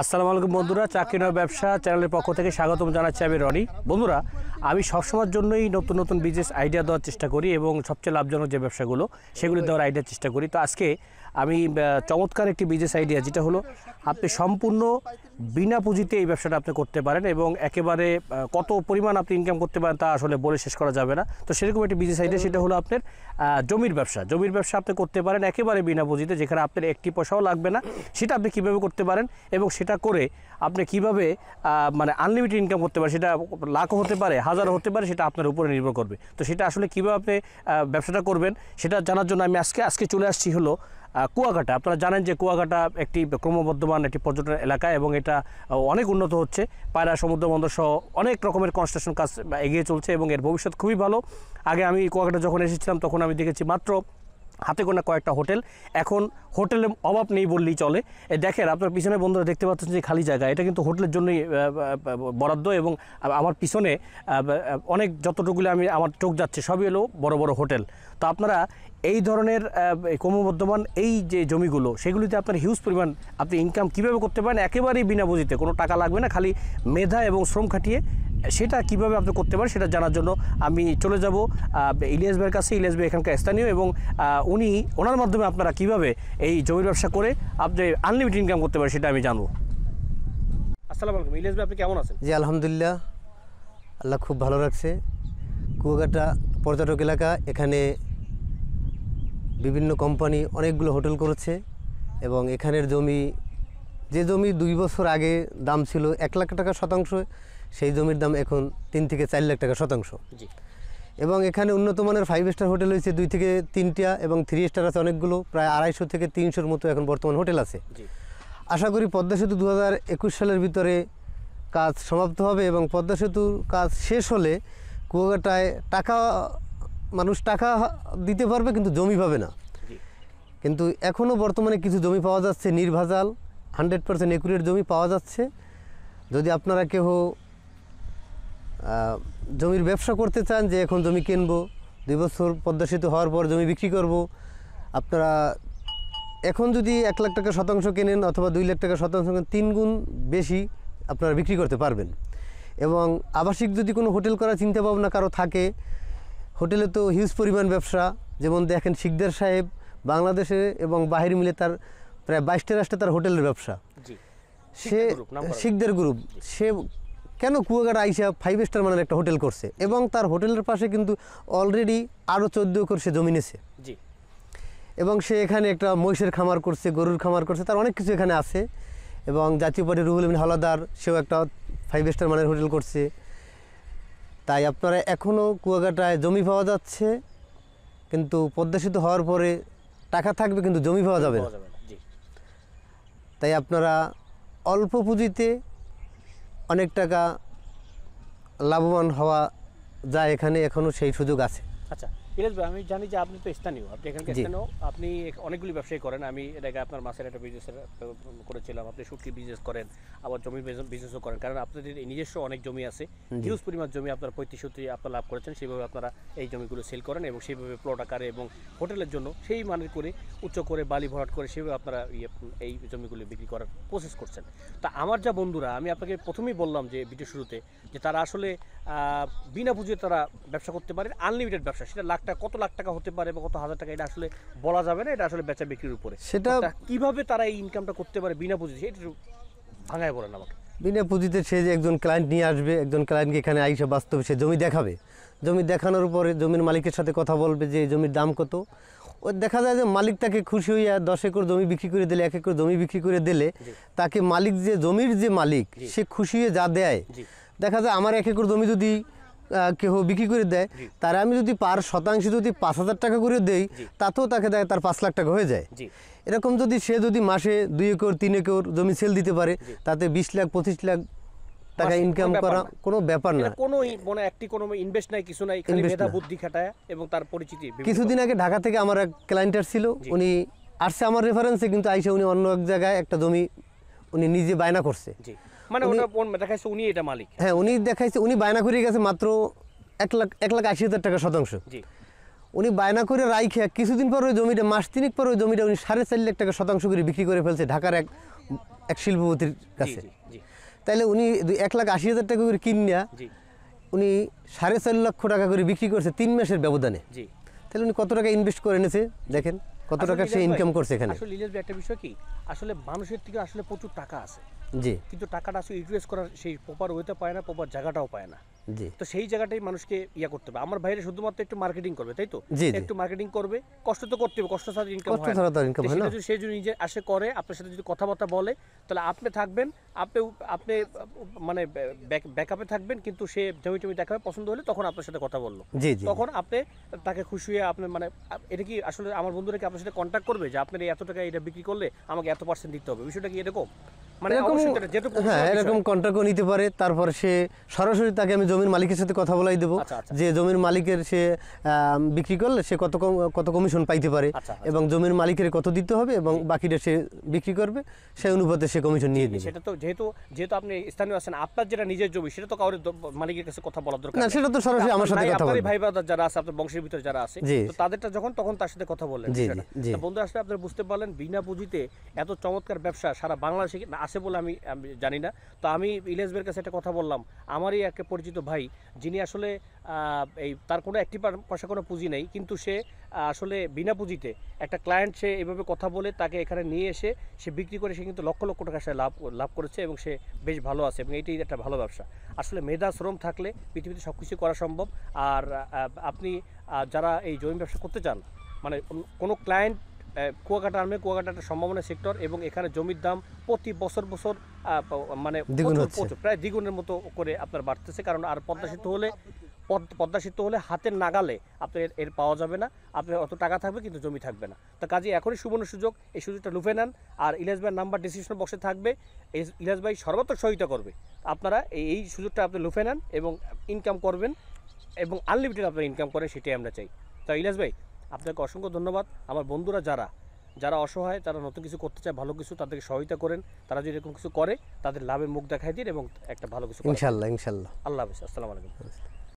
আসসালামু আলাইকুম বন্ধুরা চাকরি নয় ব্যবসা চ্যানেলের পক্ষ থেকে স্বাগতম জানাচ্ছি আমি রনি বন্ধুরা আমি সবসময়ের জন্যই নতুন নতুন বিজনেস আইডিয়া দেওয়ার চেষ্টা করি এবং সবচেয়ে লাভজনক যে ব্যবসাগুলো সেগুলি দেওয়ার আইডিয়ার চেষ্টা করি তো আজকে আমি চমৎকার একটি বিজনেস আইডিয়া যেটা হলো আপনি সম্পূর্ণ বিনা পুঁজিতে এই ব্যবসাটা আপনি করতে পারেন এবং একেবারে কত পরিমাণ আপনি ইনকাম করতে পারেন তা আসলে বলে শেষ করা যাবে না তো সেরকম একটি বিজনেস আইডিয়া সেটা হলো আপনার জমির ব্যবসা জমির ব্যবসা আপনি করতে পারেন একেবারে বিনা পুঁজিতে যেখানে আপনার একটি পয়সাও লাগবে না সেটা আপনি কীভাবে করতে পারেন এবং সেটা করে আপনি কিভাবে মানে আনলিমিটেড ইনকাম করতে পারেন সেটা লাখও হতে পারে হাজারও হতে পারে সেটা আপনার উপরে নির্ভর করবে তো সেটা আসলে কীভাবে আপনি ব্যবসাটা করবেন সেটা জানার জন্য আমি আজকে আজকে চলে আসছি হলো কুয়াকাটা আপনারা জানেন যে কুয়াকাটা একটি ক্রমবর্ধমান একটি পর্যটন এলাকা এবং এটা অনেক উন্নত হচ্ছে পায়রা সমুদ্র বন্দর সহ অনেক রকমের কনস্ট্রাকশন কাজ এগিয়ে চলছে এবং এর ভবিষ্যৎ খুবই ভালো আগে আমি কুয়াকাটা যখন এসেছিলাম তখন আমি দেখেছি মাত্র হাতে কোনো কয়েকটা হোটেল এখন হোটেলের অভাব নেই বললেই চলে দেখেন আপনার পিছনে বন্ধুরা দেখতে পাচ্ছেন যে খালি জায়গা এটা কিন্তু হোটেলের জন্যই বরাদ্দ এবং আমার পিছনে অনেক যতটুকুলে আমি আমার চোখ যাচ্ছে সবই এলো বড় বড় হোটেল তো আপনারা এই ধরনের ক্রমবর্ধমান এই যে জমিগুলো সেগুলিতে আপনার হিউজ পরিমাণ আপনি ইনকাম কিভাবে করতে পারেন একেবারেই বিনা বুঝিতে কোনো টাকা লাগবে না খালি মেধা এবং শ্রম খাটিয়ে সেটা কিভাবে আপনি করতে পারেন সেটা জানার জন্য আমি চলে যাব ইলিয়াস ভাইয়ের কাছে ইলিয়াস ভাই এখানকার স্থানীয় এবং উনি ওনার মাধ্যমে আপনারা কিভাবে এই জমির ব্যবসা করে আপনি আনলিমিটেড ইনকাম করতে পারেন সেটা আমি জানবো আসসালামু আলাইকুম ইলিয়াস ভাই আপনি কেমন আছেন জি আলহামদুলিল্লাহ আল্লাহ খুব ভালো রাখছে কুয়াকাটা পর্যটক এলাকা এখানে বিভিন্ন কোম্পানি অনেকগুলো হোটেল করেছে এবং এখানের জমি যে জমি দুই বছর আগে দাম ছিল এক লাখ টাকা শতাংশ সেই জমির দাম এখন তিন থেকে চার লাখ টাকা শতাংশ এবং এখানে উন্নত মানের ফাইভ স্টার হোটেল হয়েছে দুই থেকে তিনটা এবং থ্রি স্টার আছে অনেকগুলো প্রায় আড়াইশো থেকে তিনশোর মতো এখন বর্তমান হোটেল আছে আশা করি পদ্মা সেতু দু সালের ভিতরে কাজ সমাপ্ত হবে এবং পদ্মা সেতুর কাজ শেষ হলে কুয়াঘাটায় টাকা মানুষ টাকা দিতে পারবে কিন্তু জমি পাবে না কিন্তু এখনও বর্তমানে কিছু জমি পাওয়া যাচ্ছে নির্ভাজাল হান্ড্রেড পার্সেন্ট একুরেট জমি পাওয়া যাচ্ছে যদি আপনারা কেউ জমির ব্যবসা করতে চান যে এখন জমি কিনবো দুই বছর পদ্মা সেতু হওয়ার পর জমি বিক্রি করব আপনারা এখন যদি এক লাখ টাকা শতাংশ কেনেন অথবা দুই লাখ টাকা শতাংশ কেনেন তিন গুণ বেশি আপনারা বিক্রি করতে পারবেন এবং আবাসিক যদি কোনো হোটেল করার চিন্তা ভাবনা কারো থাকে হোটেলে তো হিউজ পরিমাণ ব্যবসা যেমন দেখেন শিকদার সাহেব বাংলাদেশে এবং বাহির মিলে তার প্রায় বাইশটা রাষ্ট্রে তার হোটেলের ব্যবসা সে শিখদের গ্রুপ সে কেন কুয়াকাটা আইসা ফাইভ স্টার মানের একটা হোটেল করছে এবং তার হোটেলের পাশে কিন্তু অলরেডি আরও চোদ্দ একর সে জমি নিয়েছে জি এবং সে এখানে একটা মহিষের খামার করছে গরুর খামার করছে তার অনেক কিছু এখানে আছে এবং জাতীয় পার্টি রুহুল ইমিন হাওলাদার সেও একটা ফাইভ স্টার মানের হোটেল করছে তাই আপনারা এখনও কুয়াকাটায় জমি পাওয়া যাচ্ছে কিন্তু পদ্মা সেতু হওয়ার পরে টাকা থাকবে কিন্তু জমি পাওয়া যাবে না তাই আপনারা অল্প পুঁজিতে অনেক টাকা লাভবান হওয়া যায় এখানে এখনও সেই সুযোগ আছে আচ্ছা ইরাজ আমি জানি যে আপনি তো স্থানীয় আপনি এখানকার স্থানীয় আপনি অনেকগুলি ব্যবসায় করেন আমি এর আগে আপনার মাসের একটা বিজনেস করেছিলাম আপনি সুটকি বিজনেস করেন আবার জমি বিজনেসও করেন কারণ আপনাদের নিজস্ব অনেক জমি আছে হিউজ পরিমাণ জমি আপনার পঁয়ত্রিশ সূত্রে আপনারা লাভ করেছেন সেইভাবে আপনারা এই জমিগুলো সেল করেন এবং সেইভাবে প্লট আকারে এবং হোটেলের জন্য সেই মানের করে উচ্চ করে বালি ভরাট করে সেভাবে আপনারা ইয়ে, এই জমিগুলো বিক্রি করার প্রসেস করছেন তা আমার যা বন্ধুরা আমি আপনাকে প্রথমেই বললাম যে ভিডিও শুরুতে যে তারা আসলে বিনা পুঁজিতে তারা ব্যবসা করতে পারে আনলিমিটেড ব্যবসা সেটা লাখ টাকা কত লাখ টাকা হতে পারে বা কত হাজার টাকা এটা আসলে বলা যাবে না এটা আসলে বেচা বিক্রির উপরে সেটা কিভাবে তারা এই ইনকামটা করতে পারে বিনা পুঁজিতে সেটা ভাঙায় বলেন আমাকে বিনা পুঁজিতে সে যে একজন ক্লায়েন্ট নিয়ে আসবে একজন ক্লায়েন্টকে এখানে আইসা বাস্তবে সে জমি দেখাবে জমি দেখানোর পরে জমির মালিকের সাথে কথা বলবে যে জমির দাম কত ও দেখা যায় যে মালিক তাকে খুশি হইয়া দশ একর জমি বিক্রি করে দিলে এক একর জমি বিক্রি করে দিলে তাকে মালিক যে জমির যে মালিক সে খুশি হয়ে যা দেয় দেখা যায় আমার এক একর জমি যদি কেহ বিক্রি করে দেয় তার আমি যদি পার শতাংশ যদি পাঁচ হাজার টাকা করে দেই তাতেও তাকে দেয় তার পাঁচ লাখ টাকা হয়ে যায় এরকম যদি সে যদি মাসে দুই একর তিন একর জমি সেল দিতে পারে তাতে বিশ লাখ পঁচিশ লাখ টাকা ইনকাম করা কোনো ব্যাপার না কোনো মানে একটি কোনো ইনভেস্ট নাই কিছু নাই খালি মেধা বুদ্ধি খাটায় এবং তার পরিচিতি কিছুদিন আগে ঢাকা থেকে আমার এক ক্লায়েন্টার ছিল উনি আসছে আমার রেফারেন্সে কিন্তু আইসা উনি অন্য এক জায়গায় একটা জমি উনি নিজে বায়না করছে মানে ওটা দেখাইছে উনি এটা মালিক হ্যাঁ উনি দেখাইছে উনি বায়না করে গেছে মাত্র এক লাখ এক লাখ আশি হাজার টাকা শতাংশ জি উনি বায়না করে রাইখে কিছুদিন পর ওই জমিটা মাস তিনিক পর ওই জমিটা উনি সাড়ে চার লাখ টাকা শতাংশ করে বিক্রি করে ফেলছে ঢাকার এক এক শিল্পপতির কাছে তাহলে উনি এক লাখ আশি হাজার টাকা করে কিনিয়া উনি সাড়ে চার লক্ষ টাকা করে বিক্রি করছে তিন মাসের ব্যবধানে তাহলে উনি কত টাকা ইনভেস্ট করে এনেছে দেখেন কত টাকা সে ইনকাম করছে এখানে আসলে লিলেশ একটা বিষয় কি আসলে মানুষের থেকে আসলে প্রচুর টাকা আছে জি কিন্তু টাকাটা আসলে করার সেই প্রপার ওয়েতে পায় না প্রপার জায়গাটাও পায় না তো সেই জায়গাটাই মানুষকে ইয়া করতে হবে আমার ভাইরা শুধুমাত্র একটু মার্কেটিং করবে তাই তো একটু মার্কেটিং করবে কষ্ট তো করতে হবে কষ্ট ছাড়া ইনকাম কষ্ট ছাড়া ইনকাম হয় যদি সে যদি নিজে আসে করে আপনার সাথে যদি কথাবার্তা বলে তাহলে আপনি থাকবেন আপনি আপনি মানে ব্যাকআপে থাকবেন কিন্তু সে জমি টমি দেখাবে পছন্দ হলে তখন আপনার সাথে কথা বললো তখন আপনি তাকে খুশি হয়ে আপনি মানে এটা কি আসলে আমার বন্ধুরা কি আপনার সাথে কন্ট্যাক্ট করবে যে আপনার এত টাকা এটা বিক্রি করলে আমাকে এত পার্সেন্ট দিতে হবে বিষয়টা কি এরকম মানে হ্যাঁ এরকম কন্ট্রাক্টও নিতে পারে তারপর সে সরাসরি তাকে আমি জমির মালিকের সাথে কথা বলাই দেবো আচ্ছা, আচ্ছা। যে জমির মালিকের সে বিক্রি করলে সে কত কত কমিশন পাইতে পারে আচ্ছা, এবং জমির মালিকের কত দিতে হবে এবং বাকিটা সে বিক্রি করবে অনুপাতে সে কমিশন নিয়ে নেবে সেটা তো যেহেতু যেহেতু আপনি স্থানীয় আছেন আপনার যেটা নিজের জমি সেটা তো কাউরে মালিকের কাছে কথা বলা দরকার না সেটা তো সরাসরি আমার সাথে কথা ভাই যারা আছে আপনার বংশের ভিতরে যারা আছে তো তাদেরটা যখন তখন তার সাথে কথা বলেন বন্ধু আসলে আপনি বুঝতে পারলেন বিনা পুঁজিতে এত চমৎকার ব্যবসা সারা বাংলাদেশে আছে বলে আমি আমি জানি না তো আমি ইলিয়াসবের কাছে একটা কথা বললাম আমারই একটা পরিচিত ভাই যিনি আসলে এই তার কোনো একটি পয়সা কোনো পুঁজি নেই কিন্তু সে আসলে বিনা পুঁজিতে একটা ক্লায়েন্ট সে এভাবে কথা বলে তাকে এখানে নিয়ে এসে সে বিক্রি করে সে কিন্তু লক্ষ লক্ষ টাকা সে লাভ লাভ করেছে এবং সে বেশ ভালো আছে এবং এটাই একটা ভালো ব্যবসা আসলে মেধা শ্রম থাকলে পৃথিবীতে সব কিছু করা সম্ভব আর আপনি যারা এই জমি ব্যবসা করতে চান মানে কোনো ক্লায়েন্ট কুয়াকাটা আর্মে কুয়াকাটা একটা সম্ভাবনা সেক্টর এবং এখানে জমির দাম প্রতি বছর বছর মানে প্রায় দ্বিগুণের মতো করে আপনার বাড়তেছে কারণ আর পদ্মা সেতু হলে পদ্মা সেতু হলে হাতের নাগালে আপনার এর পাওয়া যাবে না আপনার অত টাকা থাকবে কিন্তু জমি থাকবে না তো কাজে এখনই সুবর্ণ সুযোগ এই সুযোগটা লুফে নেন আর ইলাস ভাইয়ের নাম্বার ডিসক্রিপশন বক্সে থাকবে ইলাস ভাই সর্বাত্মক সহিতা করবে আপনারা এই সুযোগটা আপনি লুফে নেন এবং ইনকাম করবেন এবং আনলিমিটেড আপনার ইনকাম করেন সেটাই আমরা চাই তো ইলাস ভাই আপনাকে অসংখ্য ধন্যবাদ আমার বন্ধুরা যারা যারা অসহায় তারা নতুন কিছু করতে চায় ভালো কিছু তাদেরকে সহায়তা করেন তারা যদি এরকম কিছু করে তাদের লাভের মুখ দেখায় দিন এবং একটা ভালো কিছু ইনশাল্লাহ ইনশাল্লাহ আল্লাহ হাফিজ আসসালামু আলাইকুম